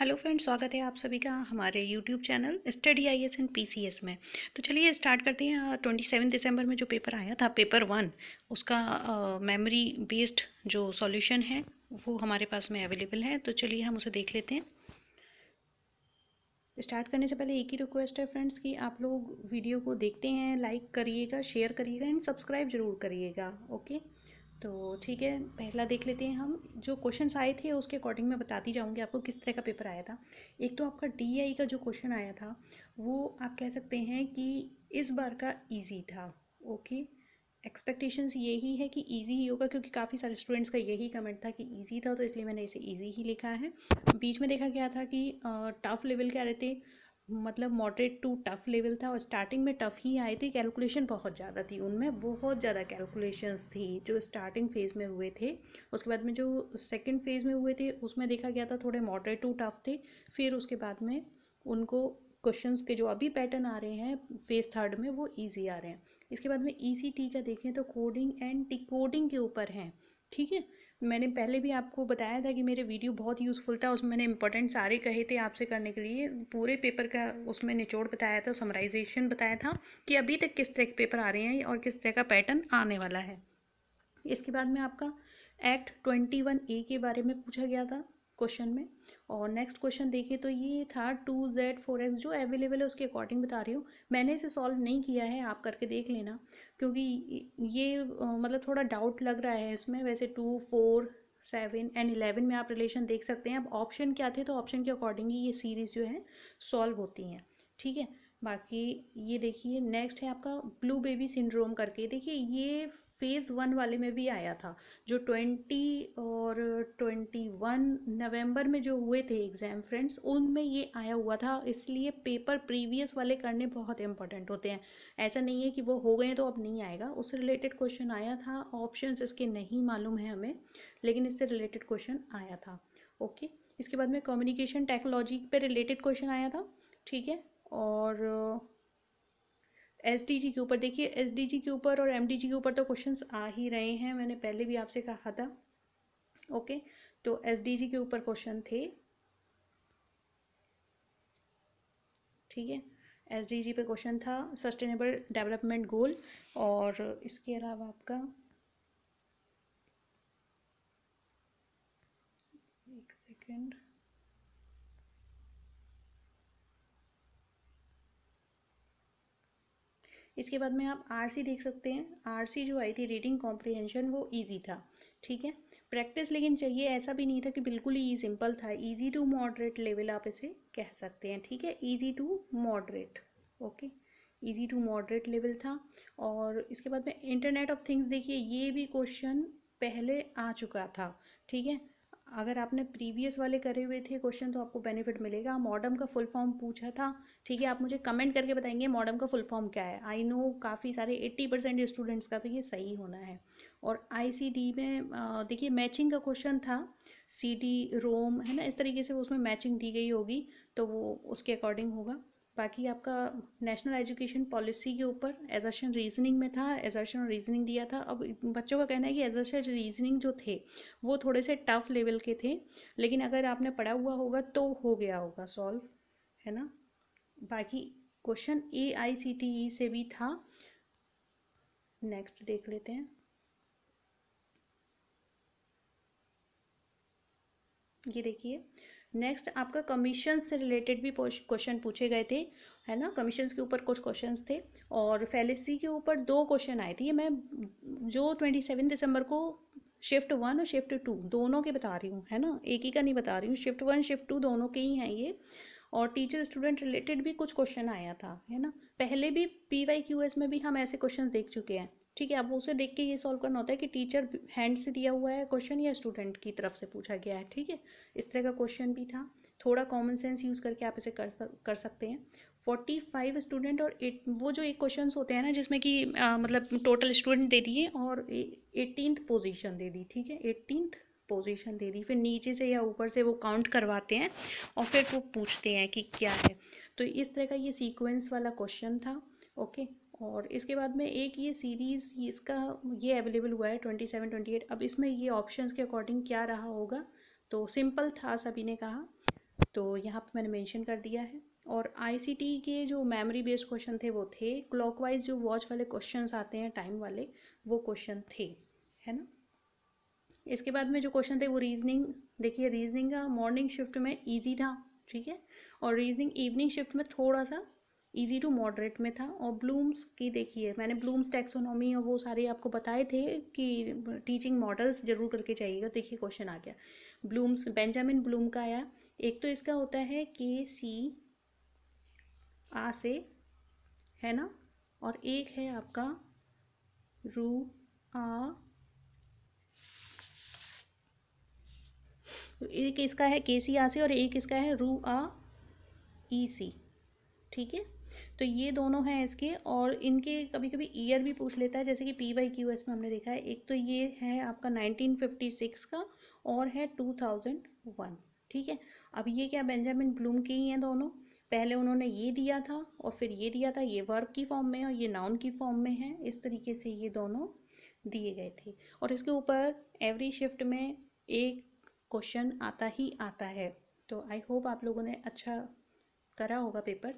Hello friends स्वागत है आप सभी का हमारे YouTube channel study I S and P C S में तो चलिए स्टार्ट करते हैं ट्वेंटी सेवन दिसंबर में जो पेपर आया था पेपर वन उसका मेमोरी uh, बेस्ड जो सॉल्यूशन है वो हमारे पास में अवेलेबल है तो चलिए हम उसे देख लेते हैं स्टार्ट करने से पहले एक ही रिक्वेस्ट है फ्रेंड्स कि आप लोग वीडियो को देखते हैं लाइक करिएगा शेयर करिएगा एंड सब्सक्राइब जरूर करिएगा ओके okay? तो ठीक है पहला देख लेते हैं हम जो क्वेश्चन आए थे उसके अकॉर्डिंग मैं बताती जाऊँगी आपको किस तरह का पेपर आया था एक तो आपका डी का जो क्वेश्चन आया था वो आप कह सकते हैं कि इस बार का ईजी था ओके एक्सपेक्टेशंस यही है कि ईजी ही होगा क्योंकि काफ़ी सारे स्टूडेंट्स का यही कमेंट था कि ईजी था तो इसलिए मैंने इसे ईजी ही लिखा है बीच में देखा गया था कि टफ लेवल क्या थे मतलब मॉडरेट टू टफ़ लेवल था और स्टार्टिंग में टफ़ ही आए थे कैलकुलेशन बहुत ज़्यादा थी उनमें बहुत ज़्यादा कैलकुलेशंस थी जो स्टार्टिंग फेज़ में हुए थे उसके बाद में जो सेकंड फेज़ में हुए थे उसमें देखा गया था थोड़े मॉडरेट टू टफ़ थे फिर उसके बाद में उनको क्वेश्चंस के जो अभी पैटर्न आ रहे हैं फेज़ थर्ड में वो ईजी आ रहे हैं इसके बाद में ई e का देखें तो कोडिंग एंड टिकोडिंग के ऊपर हैं ठीक है मैंने पहले भी आपको बताया था कि मेरे वीडियो बहुत यूज़फुल था उसमें मैंने इंपॉर्टेंट सारे कहे थे आपसे करने के लिए पूरे पेपर का उसमें निचोड़ बताया था समराइजेशन बताया था कि अभी तक किस तरह के पेपर आ रहे हैं और किस तरह का पैटर्न आने वाला है इसके बाद में आपका एक्ट ट्वेंटी वन ए के बारे में पूछा गया था क्वेश्चन में और नेक्स्ट क्वेश्चन देखिए तो ये था टू जेड फोर एक्स जो अवेलेबल है उसके अकॉर्डिंग बता रही हूँ मैंने इसे सॉल्व नहीं किया है आप करके देख लेना क्योंकि ये मतलब थोड़ा डाउट लग रहा है इसमें वैसे two four seven and eleven में आप रिलेशन देख सकते हैं अब ऑप्शन क्या थे तो ऑप्शन के अकॉर्डिंग ही ये सीरीज़ जो है सॉल्व होती हैं ठीक है बाकी ये देखिए नेक्स्ट है आपका ब्लू बेबी सिंड्रोम करके देखिए ये फेज़ वन वाले में भी आया था जो ट्वेंटी और ट्वेंटी वन नवम्बर में जो हुए थे एग्ज़ाम फ्रेंड्स उनमें ये आया हुआ था इसलिए पेपर प्रीवियस वाले करने बहुत इंपॉर्टेंट होते हैं ऐसा नहीं है कि वो हो गए तो अब नहीं आएगा उससे रिलेटेड क्वेश्चन आया था ऑप्शंस इसके नहीं मालूम है हमें लेकिन इससे रिलेटेड क्वेश्चन आया था ओके इसके बाद में कम्युनिकेशन टेक्नोलॉजी पर रिलेटेड क्वेश्चन आया था ठीक है और एस के ऊपर देखिए एस के ऊपर और एम के ऊपर तो क्वेश्चंस आ ही रहे हैं मैंने पहले भी आपसे कहा था ओके तो एस के ऊपर क्वेश्चन थे ठीक है एस पे क्वेश्चन था सस्टेनेबल डेवलपमेंट गोल और इसके अलावा आपका एक सेकेंड इसके बाद में आप आरसी देख सकते हैं आरसी जो आई थी रीडिंग कॉम्प्रिहेंशन वो ईजी था ठीक है प्रैक्टिस लेकिन चाहिए ऐसा भी नहीं था कि बिल्कुल ही सिंपल था ईजी टू मॉडरेट लेवल आप इसे कह सकते हैं ठीक है easy to moderate okay easy to moderate level था और इसके बाद में इंटरनेट ऑफ थिंग्स देखिए ये भी क्वेश्चन पहले आ चुका था ठीक है अगर आपने प्रीवियस वाले करे हुए थे क्वेश्चन तो आपको बेनिफिट मिलेगा मॉडर्म का फुल फॉर्म पूछा था ठीक है आप मुझे कमेंट करके बताएंगे मॉडर्म का फुल फॉर्म क्या है आई नो काफ़ी सारे 80 परसेंट स्टूडेंट्स का तो ये सही होना है और आईसीडी में देखिए मैचिंग का क्वेश्चन था सीडी रोम है ना इस तरीके से उसमें मैचिंग दी गई होगी तो वो उसके अकॉर्डिंग होगा बाकी आपका नेशनल एजुकेशन पॉलिसी के ऊपर एजर्शन रीजनिंग में था एजर्शन और रीजनिंग दिया था अब बच्चों का कहना है कि एजर्शन रीजनिंग जो थे वो थोड़े से टफ लेवल के थे लेकिन अगर आपने पढ़ा हुआ होगा तो हो गया होगा सॉल्व है ना बाकी क्वेश्चन ए आई सी टी ई से भी था नेक्स्ट देख लेते हैं ये देखिए नेक्स्ट आपका कमीशन से रिलेटेड भी क्वेश्चन पूछे गए थे है ना कमीशन के ऊपर कुछ क्वेश्चन थे और फैलेसी के ऊपर दो क्वेश्चन आए थे ये मैं जो ट्वेंटी सेवन दिसंबर को शिफ्ट वन और शिफ्ट टू दोनों के बता रही हूँ है ना एक ही का नहीं बता रही हूँ शिफ्ट वन शिफ्ट टू दोनों के ही हैं ये और टीचर स्टूडेंट रिलेटेड भी कुछ क्वेश्चन आया था है ना पहले भी पी वाई क्यू एस में भी हम ऐसे क्वेश्चन देख चुके हैं ठीक है अब उसे देख के ये सॉल्व करना होता है कि टीचर हैंड से दिया हुआ है क्वेश्चन या स्टूडेंट की तरफ से पूछा गया है ठीक है इस तरह का क्वेश्चन भी था थोड़ा कॉमन सेंस यूज़ करके आप इसे कर कर सकते हैं फोर्टी फाइव स्टूडेंट और एट वो जो एक क्वेश्चन होते हैं ना जिसमें कि मतलब टोटल स्टूडेंट दे दिए और एटीनथ पोजीशन दे दी ठीक है एटीनथ पोजीशन दे दी फिर नीचे से या ऊपर से वो काउंट करवाते हैं और फिर वो पूछते हैं कि क्या है तो इस तरह का ये सीक्वेंस वाला क्वेश्चन था ओके और इसके बाद में एक ये सीरीज़ इसका ये अवेलेबल हुआ है ट्वेंटी सेवन ट्वेंटी एट अब इसमें ये ऑप्शन के अकॉर्डिंग क्या रहा होगा तो सिंपल था सभी ने कहा तो यहाँ पर मैंने मैंशन कर दिया है और आई के जो मेमोरी बेस्ड क्वेश्चन थे वो थे क्लॉकवाइज जो वॉच वाले क्वेश्चंस आते हैं टाइम वाले वो क्वेश्चन थे है ना इसके बाद में जो क्वेश्चन थे वो रीजनिंग देखिए रीजनिंग का मॉर्निंग शिफ्ट में ईजी था ठीक है और रीजनिंग इवनिंग शिफ्ट में थोड़ा सा ईजी टू मॉडरेट में था और ब्लूम्स की देखिए मैंने ब्लूम्स टेक्सोनॉमी और वो सारे आपको बताए थे कि टीचिंग मॉडल्स जरूर करके चाहिएगा देखिए क्वेश्चन आ गया ब्लूम्स बेंजामिन ब्लूम का आया एक तो इसका होता है के सी आ से है ना और एक है आपका रू आ एक इसका है के सी सी और एक इसका है रू आ ई सी ठीक है तो ये दोनों हैं इसके और इनके कभी कभी ईयर भी पूछ लेता है जैसे कि पी वाई क्यू एस में हमने देखा है एक तो ये है आपका 1956 का और है 2001 ठीक है अब ये क्या बेंजामिन ब्लूम के ही हैं दोनों पहले उन्होंने ये दिया था और फिर ये दिया था ये वर्ब की फॉर्म में और ये नाउन की फॉर्म में है इस तरीके से ये दोनों दिए गए थे और इसके ऊपर एवरी शिफ्ट में एक क्वेश्चन आता ही आता है तो आई होप आप लोगों ने अच्छा करा होगा पेपर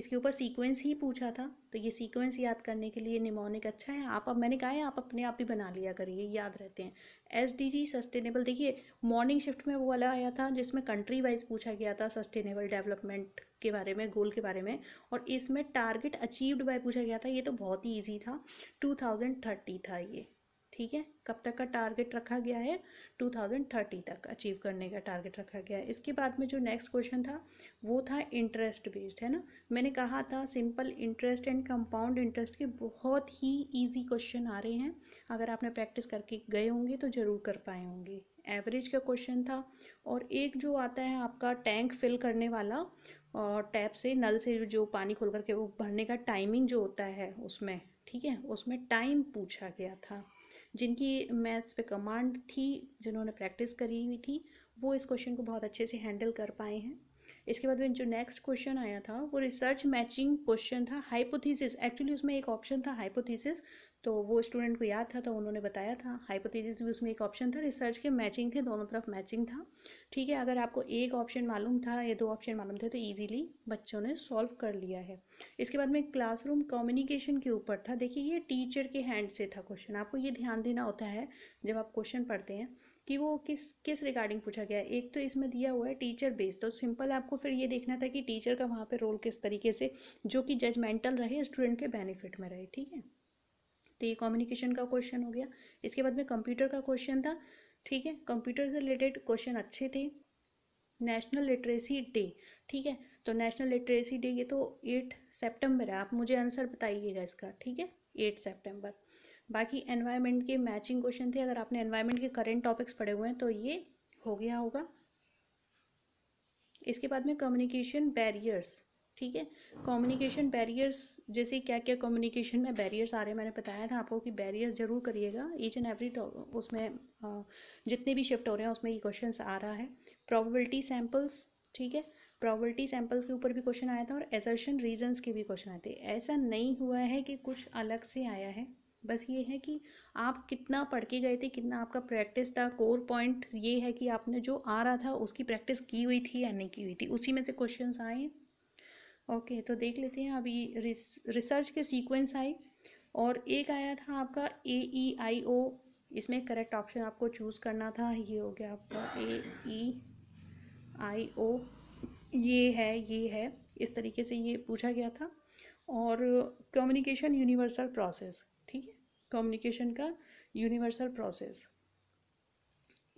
इसके ऊपर सीक्वेंस ही पूछा था तो ये सीक्वेंस याद करने के लिए निमोनिक अच्छा है आप अब मैंने कहा है आप अपने आप ही बना लिया करिए याद रहते हैं एस डी जी सस्टेनेबल देखिए मॉर्निंग शिफ्ट में वो वाला आया था जिसमें कंट्री वाइज पूछा गया था सस्टेनेबल डेवलपमेंट के बारे में गोल के बारे में और इसमें टारगेट अचीव्ड बाय पूछा गया था ये तो बहुत ही ईजी था टू थाउजेंड थर्टी था ये ठीक है कब तक का टारगेट रखा गया है 2030 तक अचीव करने का टारगेट रखा गया है इसके बाद में जो नेक्स्ट क्वेश्चन था वो था इंटरेस्ट बेस्ड है ना मैंने कहा था simple interest and compound interest के बहुत ही इजी क्वेश्चन आ रहे हैं अगर आपने प्रैक्टिस करके गए होंगे तो ज़रूर कर पाए होंगे एवरेज का क्वेश्चन था और एक जो आता है आपका टैंक फिल करने वाला और टैप से नल से जो पानी खोल करके वो भरने का टाइमिंग जो होता है उसमें ठीक है उसमें टाइम पूछा गया था जिनकी मैथ्स पे कमांड थी जिन्होंने प्रैक्टिस करी हुई थी वो इस क्वेश्चन को बहुत अच्छे से हैंडल कर पाए हैं इसके बाद में जो नेक्स्ट क्वेश्चन आया था वो रिसर्च मैचिंग क्वेश्चन था हाइपोथीसिस एक्चुअली उसमें एक ऑप्शन था हाइपोथीसिस तो वो स्टूडेंट को याद था तो उन्होंने बताया था हाइपोथेसिस भी उसमें एक ऑप्शन था रिसर्च के मैचिंग थे दोनों तरफ मैचिंग था ठीक है अगर आपको एक ऑप्शन मालूम था या दो ऑप्शन मालूम थे तो इजीली बच्चों ने सॉल्व कर लिया है इसके बाद में क्लासरूम कम्युनिकेशन के ऊपर था देखिए ये टीचर के हैंड से था क्वेश्चन आपको ये ध्यान देना होता है जब आप क्वेश्चन पढ़ते हैं कि वो किस किस रिगार्डिंग पूछा गया है एक तो इसमें दिया हुआ है टीचर बेस्ड तो सिंपल आपको फिर ये देखना था कि टीचर का वहाँ पे रोल किस तरीके से जो कि जजमेंटल रहे स्टूडेंट के बेनिफिट में रहे ठीक है तो ये कम्युनिकेशन का क्वेश्चन हो गया इसके बाद में कंप्यूटर का क्वेश्चन था ठीक है कंप्यूटर से रिलेटेड क्वेश्चन अच्छे थे नेशनल लिटरेसी डे ठीक है तो नेशनल लिटरेसी डे ये तो एट सेप्टेम्बर है आप मुझे आंसर बताइएगा इसका ठीक है एट सेप्टेम्बर बाकी एनवायरमेंट के मैचिंग क्वेश्चन थे अगर आपने एनवायरमेंट के करंट टॉपिक्स पढ़े हुए हैं तो ये हो गया होगा इसके बाद में कम्युनिकेशन बैरियर्स ठीक है कम्युनिकेशन बैरियर्स जैसे क्या क्या कम्युनिकेशन में बैरियर्स आ रहे हैं मैंने बताया था आपको कि बैरियर्स ज़रूर करिएगा ईच एंड एवरी उसमें जितने भी शिफ्ट हो रहे हैं उसमें ये क्वेश्चन आ रहा है प्रॉबिलिटी सैम्पल्स ठीक है प्रॉबिलिटी सैम्पल्स के ऊपर भी क्वेश्चन आया था और एजर्शन रीजन्स के भी क्वेश्चन आए थे ऐसा नहीं हुआ है कि कुछ अलग से आया है बस ये है कि आप कितना पढ़ के गए थे कितना आपका प्रैक्टिस था कोर पॉइंट ये है कि आपने जो आ रहा था उसकी प्रैक्टिस की हुई थी या नहीं की हुई थी उसी में से क्वेश्चन आए ओके तो देख लेते हैं अभी रिसर्च के सीक्वेंस आए और एक आया था आपका ए ई आई ओ इसमें करेक्ट ऑप्शन आपको चूज़ करना था ये हो गया आपका ए ई आई ओ ये है ये है इस तरीके से ये पूछा गया था और कम्युनिकेशन यूनिवर्सल प्रोसेस ठीक है कम्युनिकेशन का यूनिवर्सल प्रोसेस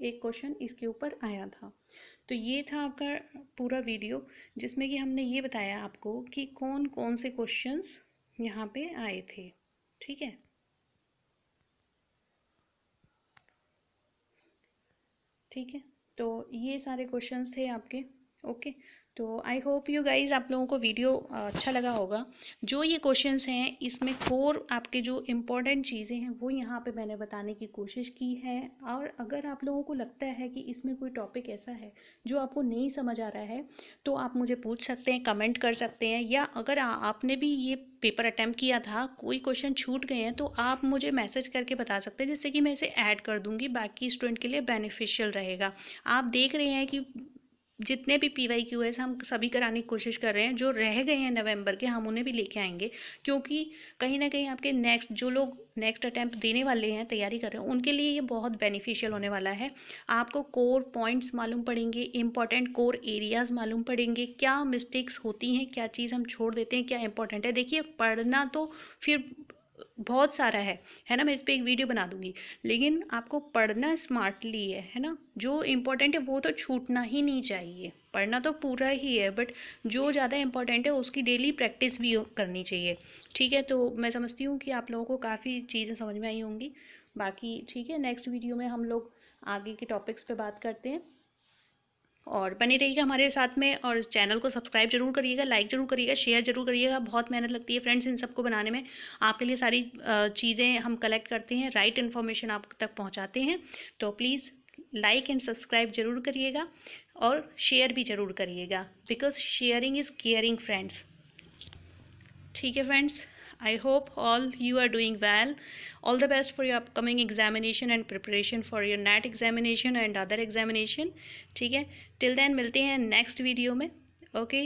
एक क्वेश्चन इसके ऊपर आया था तो ये था आपका पूरा वीडियो जिसमें कि हमने ये बताया आपको कि कौन कौन से क्वेश्चंस यहाँ पे आए थे ठीक है ठीक है तो ये सारे क्वेश्चंस थे आपके ओके तो आई होप यू गाइज आप लोगों को वीडियो अच्छा लगा होगा जो ये क्वेश्चंस हैं इसमें कोर आपके जो इम्पोर्टेंट चीज़ें हैं वो यहाँ पे मैंने बताने की कोशिश की है और अगर आप लोगों को लगता है कि इसमें कोई टॉपिक ऐसा है जो आपको नहीं समझ आ रहा है तो आप मुझे पूछ सकते हैं कमेंट कर सकते हैं या अगर आ, आपने भी ये पेपर अटैम्प्ट किया था कोई क्वेश्चन छूट गए हैं तो आप मुझे मैसेज करके बता सकते हैं जिससे कि मैं इसे ऐड कर दूंगी बाकी स्टूडेंट के लिए बेनिफिशियल रहेगा आप देख रहे हैं कि जितने भी पी वाई क्यू एस हम सभी कराने की कोशिश कर रहे हैं जो रह गए हैं नवंबर के हम उन्हें भी लेके आएंगे क्योंकि कहीं ना कहीं आपके नेक्स्ट जो लोग नेक्स्ट अटैम्प्ट देने वाले हैं तैयारी कर रहे हैं उनके लिए ये बहुत बेनिफिशियल होने वाला है आपको कोर पॉइंट्स मालूम पड़ेंगे इंपॉर्टेंट कोर एरियाज़ मालूम पड़ेंगे क्या मिस्टेक्स होती हैं क्या चीज़ हम छोड़ देते हैं क्या इंपॉर्टेंट है देखिए पढ़ना तो फिर बहुत सारा है है ना मैं इस पर एक वीडियो बना दूंगी लेकिन आपको पढ़ना स्मार्टली है है ना जो इम्पोर्टेंट है वो तो छूटना ही नहीं चाहिए पढ़ना तो पूरा ही है बट जो ज़्यादा इम्पोर्टेंट है उसकी डेली प्रैक्टिस भी करनी चाहिए ठीक है तो मैं समझती हूँ कि आप लोगों को काफ़ी चीज़ें समझ में आई होंगी बाकी ठीक है नेक्स्ट वीडियो में हम लोग आगे के टॉपिक्स पर बात करते हैं और बने रहिएगा हमारे साथ में और चैनल को सब्सक्राइब जरूर करिएगा लाइक जरूर करिएगा शेयर जरूर करिएगा बहुत मेहनत लगती है फ्रेंड्स इन सबको बनाने में आपके लिए सारी चीज़ें हम कलेक्ट करते हैं राइट इन्फॉर्मेशन आप तक पहुँचाते हैं तो प्लीज़ लाइक एंड सब्सक्राइब जरूर करिएगा और शेयर भी ज़रूर करिएगा because sharing is caring friends ठीक है friends I hope all you are doing well. All the best for your upcoming examination and preparation for your NET examination and other examination. ठीक है टिल देन मिलते हैं next video में okay okay?